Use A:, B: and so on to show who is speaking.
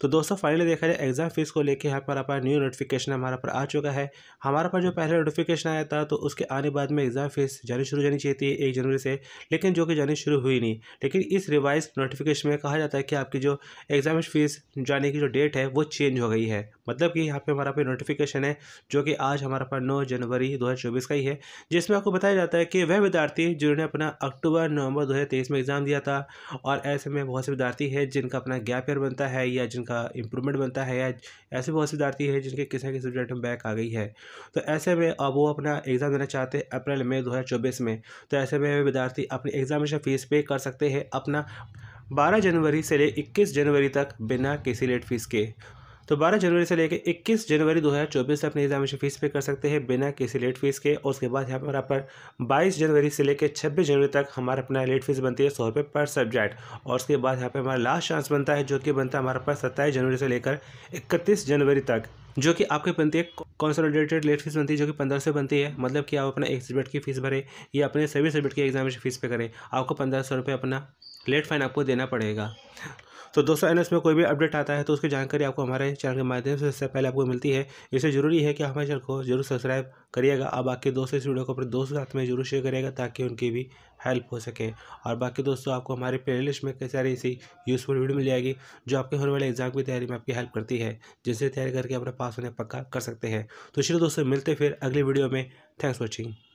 A: तो दोस्तों फाइनली देखा जाए एग्ज़ाम फीस को लेकर यहाँ पर आपका न्यू नोटिफिकेशन हमारा पर आ चुका है हमारे पास जो पहले नोटिफिकेशन आया था तो उसके आने बाद में एग्ज़ाम फीस जानी शुरू जानी चाहिए थी एक जनवरी से लेकिन जो कि जानी शुरू हुई नहीं लेकिन इस रिवाइज नोटिफिकेशन में कहा जाता है कि आपकी जो एग्ज़ाम फीस जाने की जो डेट है वो चेंज हो गई है मतलब कि यहाँ पर हमारा पे नोटिफिकेशन है जो कि आज हमारे पास नौ जनवरी दो का ही है जिसमें आपको बताया जाता है कि वह विद्यार्थी जिन्होंने अपना अक्टूबर नवंबर दो में एग्ज़ाम दिया था और ऐसे में बहुत से विद्यार्थी है जिनका अपना गैप ईयर बनता है या उनका इम्प्रूवमेंट बनता है या ऐसे बहुत से विद्यार्थी है जिनके किसी ना किसी सब्जेक्ट में बैक आ गई है तो ऐसे में अब वो अपना एग्ज़ाम देना चाहते हैं अप्रैल में दो में तो ऐसे में विद्यार्थी अपनी एग्जामिनेशन फ़ीस पे कर सकते हैं अपना 12 जनवरी से ले 21 जनवरी तक बिना किसी लेट फीस के तो 12 जनवरी से लेकर 21 जनवरी 2024 तक अपनी एग्जामिनेशन फीस पे कर सकते हैं बिना किसी लेट फीस के और उसके बाद यहाँ पर आप 22 जनवरी से लेकर 26 जनवरी तक हमारा अपना लेट फीस बनती है सौ रुपये पर सब्जेक्ट और उसके बाद यहाँ पर हमारा लास्ट चांस बनता है जो कि बनता है हमारे पास सत्ताईस जनवरी से लेकर इकतीस जनवरी तक जो कि आपके बनती है कॉन्सोलिडेटेड लेट फीस बनती है जो कि पंद्रह से बनती है मतलब कि आप अपना एक सब्जेक्ट की फ़ीस भरें या अपने सभी सब्जेक्ट की एग्जामिनेशन फ़ीस पे करें आपको पंद्रह सौ रुपये अपना लेट फाइन आपको देना पड़ेगा तो दोस्तों एन में कोई भी अपडेट आता है तो उसकी जानकारी आपको हमारे चैनल के माध्यम से सबसे पहले आपको मिलती है इससे ज़रूरी है कि हमारे चैनल को जरूर सब्सक्राइब करिएगा और बाकी दोस्त इस वीडियो को अपने दोस्त के साथ में जरूर शेयर करिएगा ताकि उनकी भी हेल्प हो सके और बाकी दोस्तों आपको हमारे प्ले लिस्ट में कई सारी ऐसी यूज़फुल वीडियो मिल जाएगी जो आपके होने वाले एग्जाम की तैयारी में आपकी हेल्प करती है जिससे तैयारी करके अपना पास होने पक्का कर सकते हैं तो चलिए दोस्तों मिलते फिर अगली वीडियो में थैंक्स वॉचिंग